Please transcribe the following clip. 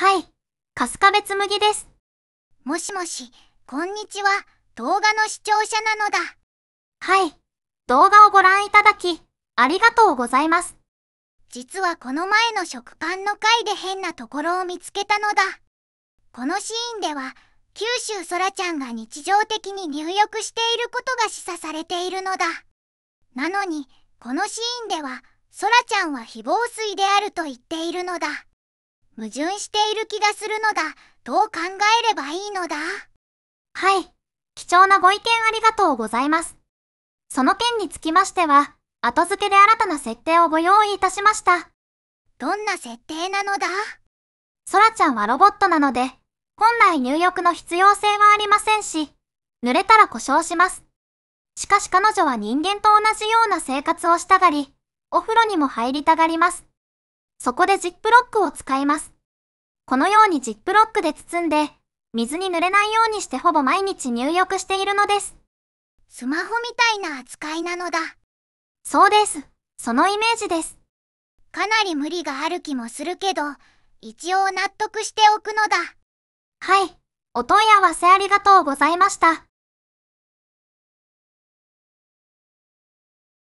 はい、春日部つむぎです。もしもし、こんにちは、動画の視聴者なのだ。はい、動画をご覧いただき、ありがとうございます。実はこの前の食パンの回で変なところを見つけたのだ。このシーンでは、九州そらちゃんが日常的に入浴していることが示唆されているのだ。なのに、このシーンでは、そらちゃんは非防水であると言っているのだ。矛盾している気がするのだ。どう考えればいいのだはい。貴重なご意見ありがとうございます。その件につきましては、後付けで新たな設定をご用意いたしました。どんな設定なのだソラちゃんはロボットなので、本来入浴の必要性はありませんし、濡れたら故障します。しかし彼女は人間と同じような生活をしたがり、お風呂にも入りたがります。そこでジップロックを使います。このようにジップロックで包んで、水に濡れないようにしてほぼ毎日入浴しているのです。スマホみたいな扱いなのだ。そうです。そのイメージです。かなり無理がある気もするけど、一応納得しておくのだ。はい。お問い合わせありがとうございました。